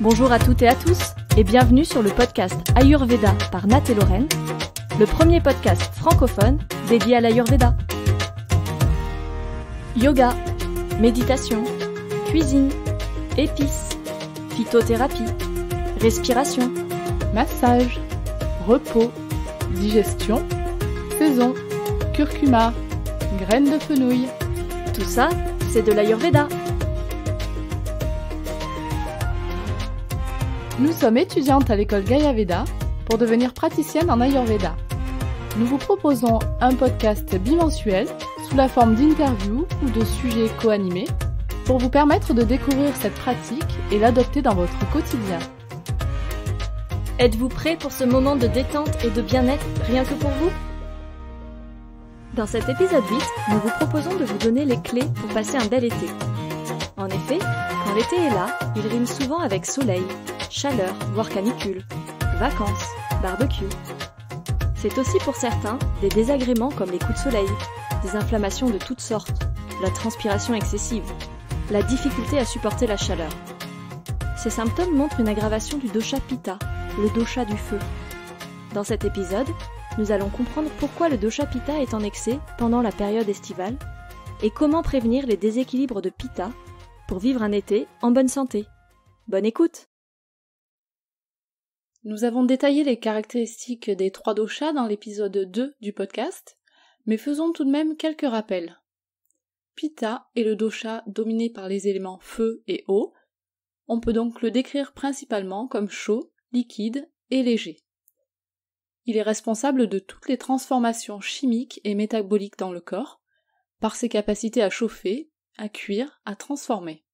Bonjour à toutes et à tous et bienvenue sur le podcast Ayurveda par Nat et Lorraine, le premier podcast francophone dédié à l'Ayurveda. Yoga, méditation, cuisine, épices, phytothérapie, respiration, massage, repos, digestion, saison, curcuma, graines de fenouil. Tout ça, c'est de l'Ayurveda. Nous sommes étudiantes à l'école Gaïa Veda pour devenir praticienne en Ayurveda. Nous vous proposons un podcast bimensuel sous la forme d'interviews ou de sujets co-animés pour vous permettre de découvrir cette pratique et l'adopter dans votre quotidien. Êtes-vous prêt pour ce moment de détente et de bien-être rien que pour vous Dans cet épisode 8, nous vous proposons de vous donner les clés pour passer un bel été. En effet, quand l'été est là, il rime souvent avec soleil, chaleur, voire canicule, vacances, barbecue. C'est aussi pour certains des désagréments comme les coups de soleil, des inflammations de toutes sortes, la transpiration excessive, la difficulté à supporter la chaleur. Ces symptômes montrent une aggravation du dosha pitta, le dosha du feu. Dans cet épisode, nous allons comprendre pourquoi le dosha pitta est en excès pendant la période estivale et comment prévenir les déséquilibres de pitta pour vivre un été en bonne santé. Bonne écoute nous avons détaillé les caractéristiques des trois doshas dans l'épisode 2 du podcast, mais faisons tout de même quelques rappels. Pitta est le dosha dominé par les éléments feu et eau. On peut donc le décrire principalement comme chaud, liquide et léger. Il est responsable de toutes les transformations chimiques et métaboliques dans le corps, par ses capacités à chauffer, à cuire, à transformer.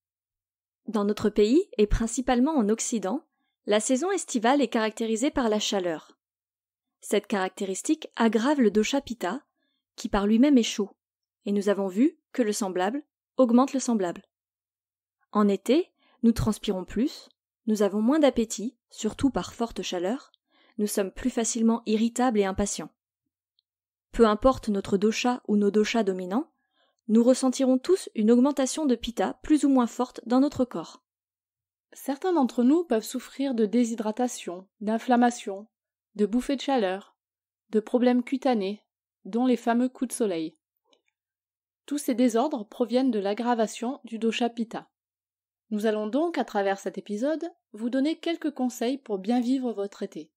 Dans notre pays, et principalement en Occident, la saison estivale est caractérisée par la chaleur. Cette caractéristique aggrave le dosha pitta, qui par lui-même est chaud, et nous avons vu que le semblable augmente le semblable. En été, nous transpirons plus, nous avons moins d'appétit, surtout par forte chaleur, nous sommes plus facilement irritables et impatients. Peu importe notre dosha ou nos doshas dominants, nous ressentirons tous une augmentation de pitta plus ou moins forte dans notre corps. Certains d'entre nous peuvent souffrir de déshydratation, d'inflammation, de bouffées de chaleur, de problèmes cutanés, dont les fameux coups de soleil. Tous ces désordres proviennent de l'aggravation du dosha pitta. Nous allons donc, à travers cet épisode, vous donner quelques conseils pour bien vivre votre été.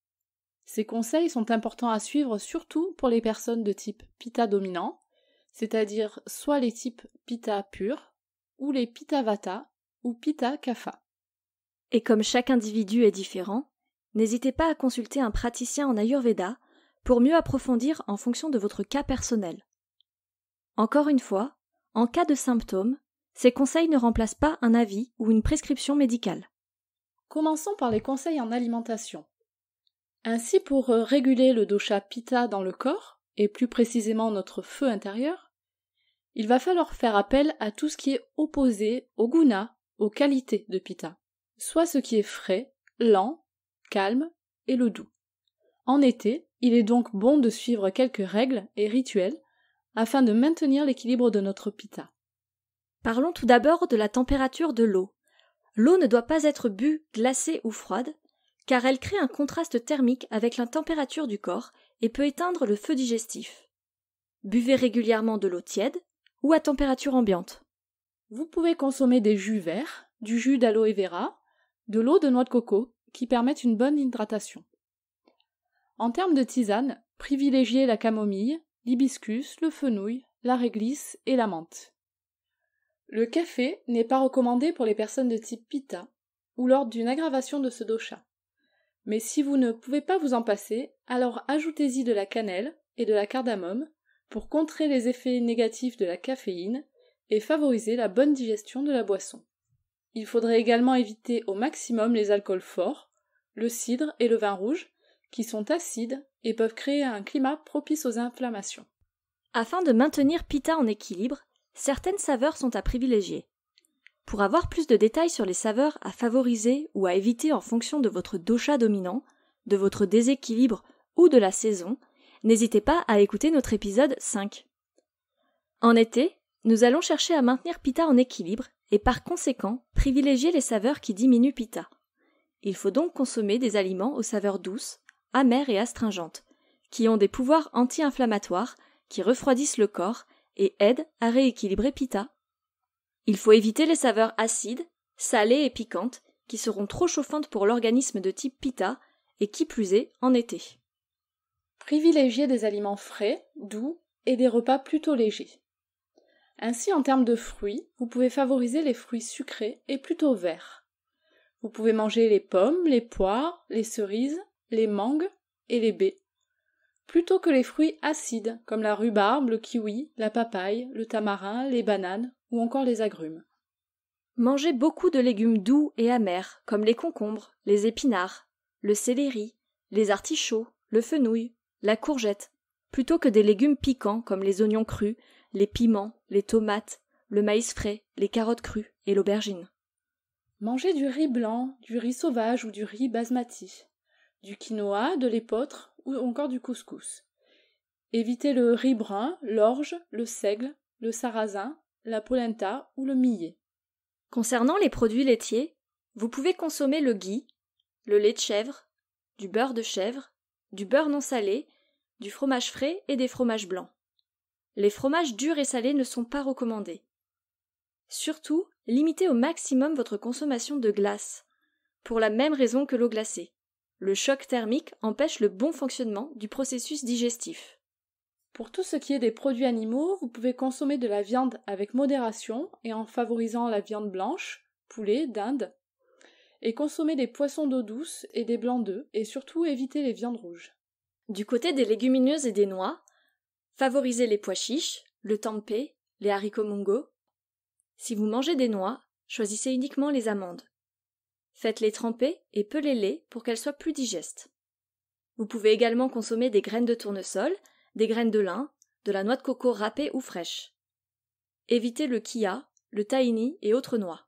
Ces conseils sont importants à suivre surtout pour les personnes de type pitta dominant, c'est-à-dire soit les types pitta pur, ou les pitta vata, ou pitta kapha. Et comme chaque individu est différent, n'hésitez pas à consulter un praticien en Ayurveda pour mieux approfondir en fonction de votre cas personnel. Encore une fois, en cas de symptômes, ces conseils ne remplacent pas un avis ou une prescription médicale. Commençons par les conseils en alimentation. Ainsi, pour euh, réguler le dosha pitta dans le corps, et plus précisément notre feu intérieur, il va falloir faire appel à tout ce qui est opposé au guna, aux qualités de pitta soit ce qui est frais, lent, calme et le doux. En été, il est donc bon de suivre quelques règles et rituels afin de maintenir l'équilibre de notre pita. Parlons tout d'abord de la température de l'eau. L'eau ne doit pas être bue, glacée ou froide, car elle crée un contraste thermique avec la température du corps et peut éteindre le feu digestif. Buvez régulièrement de l'eau tiède ou à température ambiante. Vous pouvez consommer des jus verts, du jus d'aloe vera, de l'eau de noix de coco qui permettent une bonne hydratation. En termes de tisane, privilégiez la camomille, l'hibiscus, le fenouil, la réglisse et la menthe. Le café n'est pas recommandé pour les personnes de type pita ou lors d'une aggravation de ce dosha. Mais si vous ne pouvez pas vous en passer, alors ajoutez-y de la cannelle et de la cardamome pour contrer les effets négatifs de la caféine et favoriser la bonne digestion de la boisson. Il faudrait également éviter au maximum les alcools forts, le cidre et le vin rouge, qui sont acides et peuvent créer un climat propice aux inflammations. Afin de maintenir Pita en équilibre, certaines saveurs sont à privilégier. Pour avoir plus de détails sur les saveurs à favoriser ou à éviter en fonction de votre dosha dominant, de votre déséquilibre ou de la saison, n'hésitez pas à écouter notre épisode 5. En été, nous allons chercher à maintenir Pita en équilibre et par conséquent privilégier les saveurs qui diminuent pita. Il faut donc consommer des aliments aux saveurs douces, amères et astringentes, qui ont des pouvoirs anti-inflammatoires, qui refroidissent le corps et aident à rééquilibrer pita. Il faut éviter les saveurs acides, salées et piquantes, qui seront trop chauffantes pour l'organisme de type pita, et qui plus est en été. Privilégier des aliments frais, doux et des repas plutôt légers. Ainsi, en termes de fruits, vous pouvez favoriser les fruits sucrés et plutôt verts. Vous pouvez manger les pommes, les poires, les cerises, les mangues et les baies, plutôt que les fruits acides comme la rhubarbe, le kiwi, la papaye, le tamarin, les bananes ou encore les agrumes. Mangez beaucoup de légumes doux et amers comme les concombres, les épinards, le céleri, les artichauts, le fenouil, la courgette, Plutôt que des légumes piquants comme les oignons crus, les piments, les tomates, le maïs frais, les carottes crues et l'aubergine. Mangez du riz blanc, du riz sauvage ou du riz basmati, du quinoa, de l'épeautre ou encore du couscous. Évitez le riz brun, l'orge, le seigle, le sarrasin, la polenta ou le millet. Concernant les produits laitiers, vous pouvez consommer le gui, le lait de chèvre, du beurre de chèvre, du beurre non salé du fromage frais et des fromages blancs. Les fromages durs et salés ne sont pas recommandés. Surtout, limitez au maximum votre consommation de glace, pour la même raison que l'eau glacée. Le choc thermique empêche le bon fonctionnement du processus digestif. Pour tout ce qui est des produits animaux, vous pouvez consommer de la viande avec modération et en favorisant la viande blanche, poulet, dinde, et consommer des poissons d'eau douce et des blancs d'œufs, et surtout éviter les viandes rouges. Du côté des légumineuses et des noix, favorisez les pois chiches, le tempeh, les haricots mungo. Si vous mangez des noix, choisissez uniquement les amandes. Faites-les tremper et pelez-les pour qu'elles soient plus digestes. Vous pouvez également consommer des graines de tournesol, des graines de lin, de la noix de coco râpée ou fraîche. Évitez le kia, le tahini et autres noix.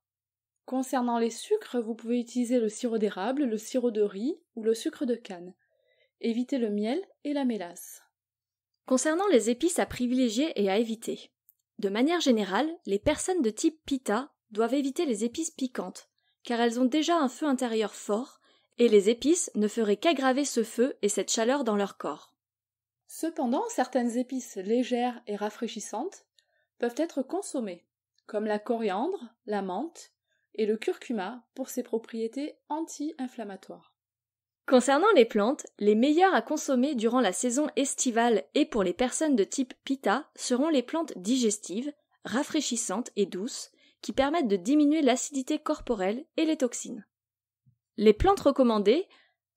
Concernant les sucres, vous pouvez utiliser le sirop d'érable, le sirop de riz ou le sucre de canne. Évitez le miel et la mélasse. Concernant les épices à privilégier et à éviter. De manière générale, les personnes de type pita doivent éviter les épices piquantes, car elles ont déjà un feu intérieur fort, et les épices ne feraient qu'aggraver ce feu et cette chaleur dans leur corps. Cependant, certaines épices légères et rafraîchissantes peuvent être consommées, comme la coriandre, la menthe et le curcuma pour ses propriétés anti-inflammatoires. Concernant les plantes, les meilleures à consommer durant la saison estivale et pour les personnes de type pita seront les plantes digestives, rafraîchissantes et douces, qui permettent de diminuer l'acidité corporelle et les toxines. Les plantes recommandées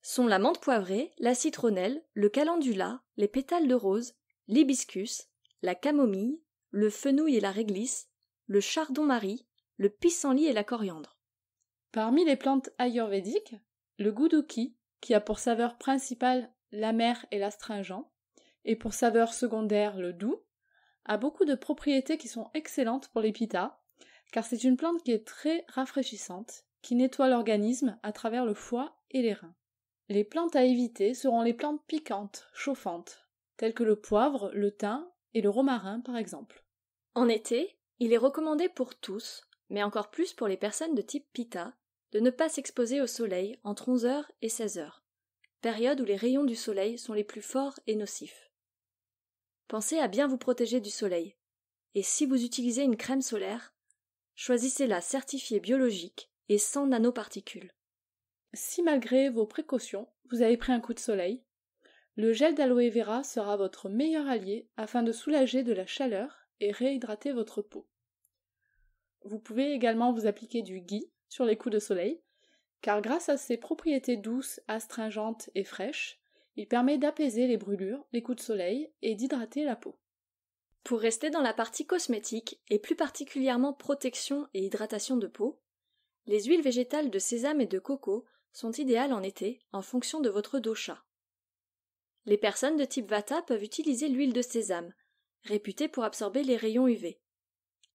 sont la menthe poivrée, la citronnelle, le calendula, les pétales de rose, l'hibiscus, la camomille, le fenouil et la réglisse, le chardon-marie, le pissenlit et la coriandre. Parmi les plantes ayurvédiques, le goudouki, qui a pour saveur principale l'amère et l'astringent, et pour saveur secondaire le doux, a beaucoup de propriétés qui sont excellentes pour les pitas, car c'est une plante qui est très rafraîchissante, qui nettoie l'organisme à travers le foie et les reins. Les plantes à éviter seront les plantes piquantes, chauffantes, telles que le poivre, le thym et le romarin par exemple. En été, il est recommandé pour tous, mais encore plus pour les personnes de type pita, de ne pas s'exposer au soleil entre 11h et 16h période où les rayons du soleil sont les plus forts et nocifs. Pensez à bien vous protéger du soleil. Et si vous utilisez une crème solaire, choisissez-la certifiée biologique et sans nanoparticules. Si malgré vos précautions, vous avez pris un coup de soleil, le gel d'aloe vera sera votre meilleur allié afin de soulager de la chaleur et réhydrater votre peau. Vous pouvez également vous appliquer du gui sur les coups de soleil car grâce à ses propriétés douces, astringentes et fraîches, il permet d'apaiser les brûlures, les coups de soleil et d'hydrater la peau. Pour rester dans la partie cosmétique, et plus particulièrement protection et hydratation de peau, les huiles végétales de sésame et de coco sont idéales en été en fonction de votre dosha. Les personnes de type Vata peuvent utiliser l'huile de sésame, réputée pour absorber les rayons UV.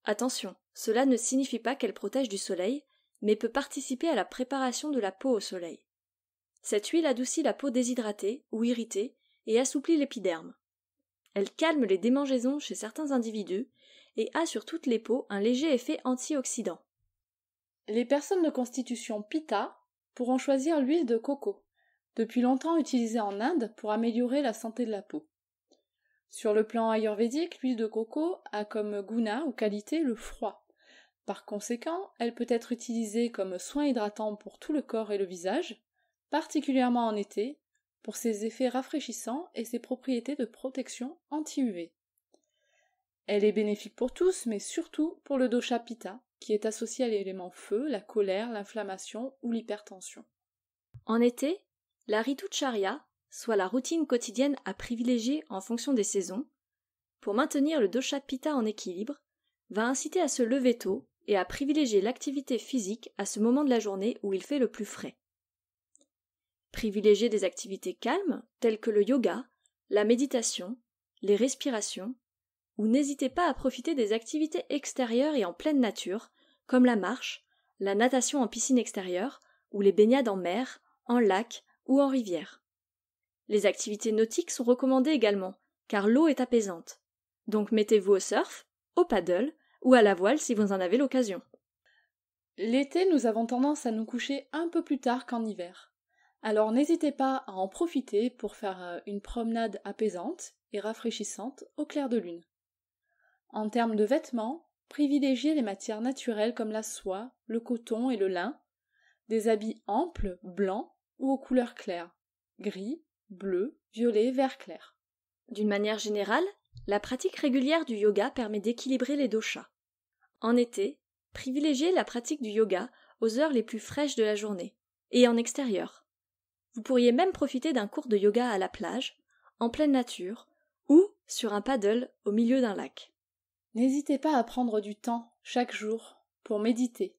Attention, cela ne signifie pas qu'elle protège du soleil, mais peut participer à la préparation de la peau au soleil. Cette huile adoucit la peau déshydratée ou irritée et assouplit l'épiderme. Elle calme les démangeaisons chez certains individus et a sur toutes les peaux un léger effet antioxydant. Les personnes de constitution pita pourront choisir l'huile de coco, depuis longtemps utilisée en Inde pour améliorer la santé de la peau. Sur le plan ayurvédique, l'huile de coco a comme guna ou qualité le froid, par conséquent, elle peut être utilisée comme soin hydratant pour tout le corps et le visage, particulièrement en été, pour ses effets rafraîchissants et ses propriétés de protection anti-UV. Elle est bénéfique pour tous, mais surtout pour le dosha pitta, qui est associé à l'élément feu, la colère, l'inflammation ou l'hypertension. En été, la ritucharya, soit la routine quotidienne à privilégier en fonction des saisons, pour maintenir le dosha pitta en équilibre, va inciter à se lever tôt, et à privilégier l'activité physique à ce moment de la journée où il fait le plus frais. Privilégiez des activités calmes telles que le yoga, la méditation, les respirations, ou n'hésitez pas à profiter des activités extérieures et en pleine nature, comme la marche, la natation en piscine extérieure, ou les baignades en mer, en lac ou en rivière. Les activités nautiques sont recommandées également, car l'eau est apaisante. Donc mettez-vous au surf, au paddle, ou à la voile si vous en avez l'occasion. L'été, nous avons tendance à nous coucher un peu plus tard qu'en hiver. Alors n'hésitez pas à en profiter pour faire euh, une promenade apaisante et rafraîchissante au clair de lune. En termes de vêtements, privilégiez les matières naturelles comme la soie, le coton et le lin, des habits amples, blancs ou aux couleurs claires, gris, bleu, violet, vert clair. D'une manière générale, la pratique régulière du yoga permet d'équilibrer les doshas. En été, privilégiez la pratique du yoga aux heures les plus fraîches de la journée, et en extérieur. Vous pourriez même profiter d'un cours de yoga à la plage, en pleine nature, ou sur un paddle au milieu d'un lac. N'hésitez pas à prendre du temps, chaque jour, pour méditer.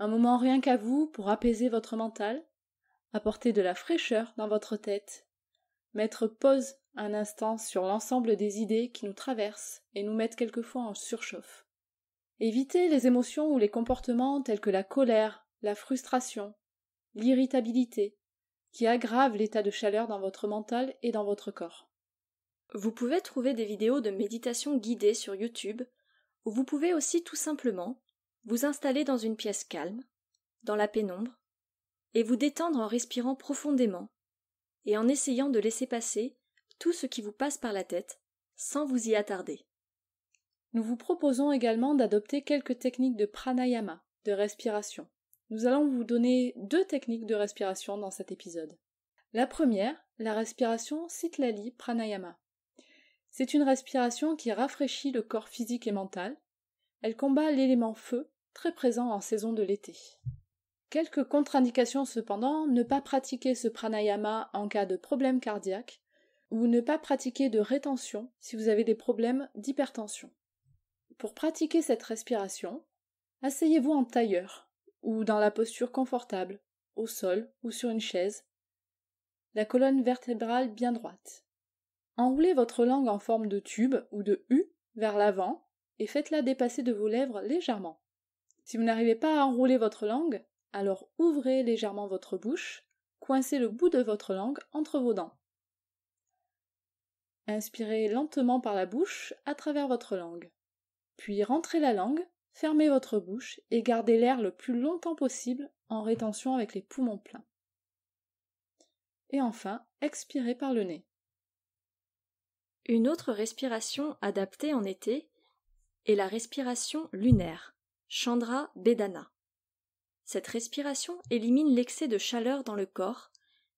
Un moment rien qu'à vous pour apaiser votre mental, apporter de la fraîcheur dans votre tête, mettre pause un instant sur l'ensemble des idées qui nous traversent et nous mettent quelquefois en surchauffe. Évitez les émotions ou les comportements tels que la colère, la frustration, l'irritabilité, qui aggravent l'état de chaleur dans votre mental et dans votre corps. Vous pouvez trouver des vidéos de méditation guidée sur YouTube, ou vous pouvez aussi tout simplement vous installer dans une pièce calme, dans la pénombre, et vous détendre en respirant profondément, et en essayant de laisser passer tout ce qui vous passe par la tête sans vous y attarder. Nous vous proposons également d'adopter quelques techniques de pranayama, de respiration. Nous allons vous donner deux techniques de respiration dans cet épisode. La première, la respiration Sitlali Pranayama. C'est une respiration qui rafraîchit le corps physique et mental. Elle combat l'élément feu, très présent en saison de l'été. Quelques contre-indications cependant, ne pas pratiquer ce pranayama en cas de problème cardiaque, ou ne pas pratiquer de rétention si vous avez des problèmes d'hypertension. Pour pratiquer cette respiration, asseyez-vous en tailleur ou dans la posture confortable, au sol ou sur une chaise, la colonne vertébrale bien droite. Enroulez votre langue en forme de tube ou de U vers l'avant et faites-la dépasser de vos lèvres légèrement. Si vous n'arrivez pas à enrouler votre langue, alors ouvrez légèrement votre bouche, coincez le bout de votre langue entre vos dents. Inspirez lentement par la bouche à travers votre langue puis rentrez la langue, fermez votre bouche et gardez l'air le plus longtemps possible en rétention avec les poumons pleins. Et enfin, expirez par le nez. Une autre respiration adaptée en été est la respiration lunaire, Chandra Bedana. Cette respiration élimine l'excès de chaleur dans le corps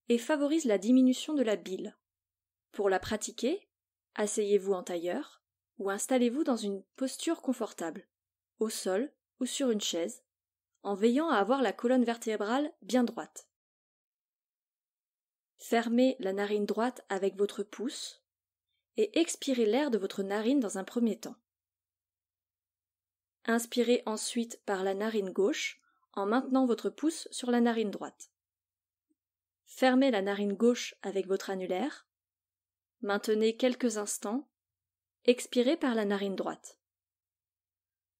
et favorise la diminution de la bile. Pour la pratiquer, asseyez-vous en tailleur, ou installez-vous dans une posture confortable, au sol ou sur une chaise, en veillant à avoir la colonne vertébrale bien droite. Fermez la narine droite avec votre pouce et expirez l'air de votre narine dans un premier temps. Inspirez ensuite par la narine gauche en maintenant votre pouce sur la narine droite. Fermez la narine gauche avec votre annulaire. Maintenez quelques instants expirez par la narine droite.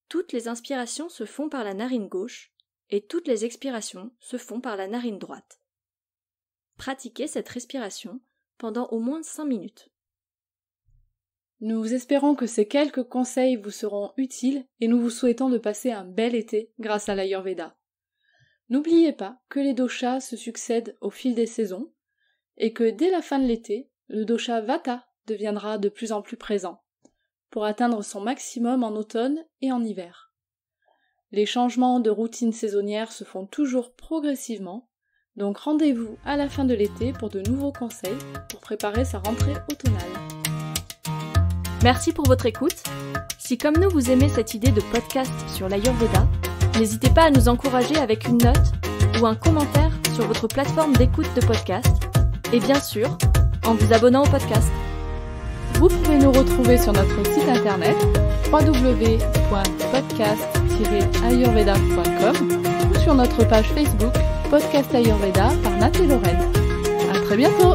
Toutes les inspirations se font par la narine gauche et toutes les expirations se font par la narine droite. Pratiquez cette respiration pendant au moins 5 minutes. Nous espérons que ces quelques conseils vous seront utiles et nous vous souhaitons de passer un bel été grâce à l'Ayurveda. N'oubliez pas que les doshas se succèdent au fil des saisons et que dès la fin de l'été, le dosha Vata deviendra de plus en plus présent pour atteindre son maximum en automne et en hiver. Les changements de routine saisonnière se font toujours progressivement, donc rendez-vous à la fin de l'été pour de nouveaux conseils pour préparer sa rentrée automnale. Merci pour votre écoute. Si comme nous vous aimez cette idée de podcast sur l'Ayurveda, n'hésitez pas à nous encourager avec une note ou un commentaire sur votre plateforme d'écoute de podcast et bien sûr en vous abonnant au podcast. Vous pouvez nous retrouver sur notre site internet www.podcast-ayurveda.com ou sur notre page Facebook Podcast Ayurveda par Nathalie Lorraine. À très bientôt!